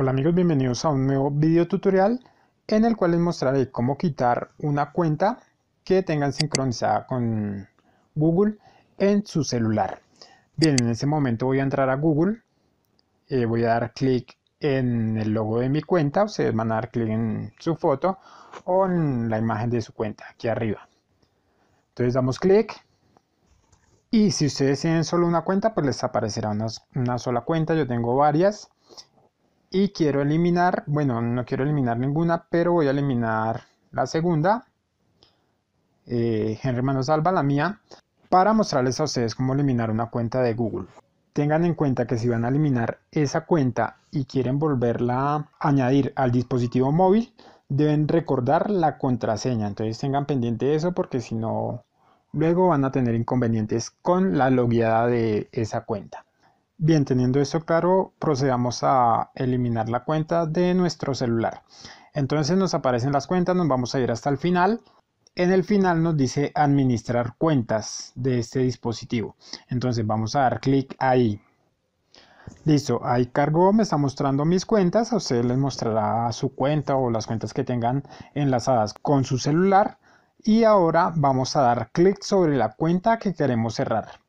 Hola amigos, bienvenidos a un nuevo video tutorial en el cual les mostraré cómo quitar una cuenta que tengan sincronizada con Google en su celular. Bien, en ese momento voy a entrar a Google, eh, voy a dar clic en el logo de mi cuenta, ustedes van a dar clic en su foto o en la imagen de su cuenta, aquí arriba. Entonces damos clic, y si ustedes tienen solo una cuenta, pues les aparecerá una, sola cuenta. Yo tengo varias y quiero eliminar, bueno, no quiero eliminar ninguna, pero voy a eliminar la segunda, eh, Henry salva la mía, para mostrarles a ustedes cómo eliminar una cuenta de Google. Tengan en cuenta que si van a eliminar esa cuenta y quieren volverla a añadir al dispositivo móvil, deben recordar la contraseña. Entonces tengan pendiente eso porque si no, luego van a tener inconvenientes con la logueada de esa cuenta. Bien, teniendo esto claro, procedamos a eliminar la cuenta de nuestro celular. Entonces nos aparecen las cuentas, nos vamos a ir hasta el final. En el final nos dice administrar cuentas de este dispositivo. Entonces vamos a dar clic ahí. Listo, ahí cargó, me está mostrando mis cuentas. A ustedes les mostrará su cuenta o las cuentas que tengan enlazadas con su celular. Y ahora vamos a dar clic sobre la cuenta que queremos cerrar.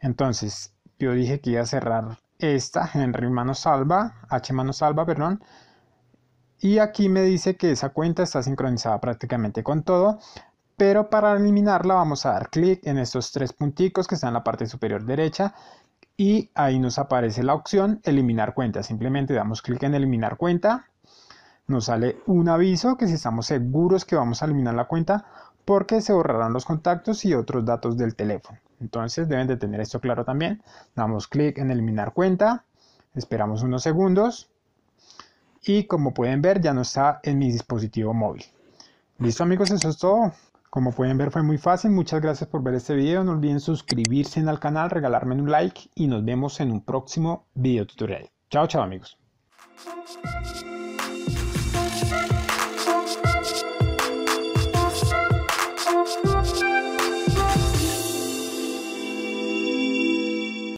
Entonces, yo dije que iba a cerrar esta, Henry Manosalva, H Manosalva, perdón. Y aquí me dice que esa cuenta está sincronizada prácticamente con todo. Pero para eliminarla vamos a dar clic en estos tres punticos que están en la parte superior derecha y ahí nos aparece la opción eliminar cuenta. Simplemente damos clic en eliminar cuenta. Nos sale un aviso que si estamos seguros que vamos a eliminar la cuenta porque se borrarán los contactos y otros datos del teléfono. Entonces deben de tener esto claro también. Damos clic en eliminar cuenta, esperamos unos segundos y como pueden ver ya no está en mi dispositivo móvil. Listo amigos, eso es todo. Como pueden ver fue muy fácil, muchas gracias por ver este video, no olviden suscribirse al canal, regalarme un like y nos vemos en un próximo video tutorial. Chao, chao amigos.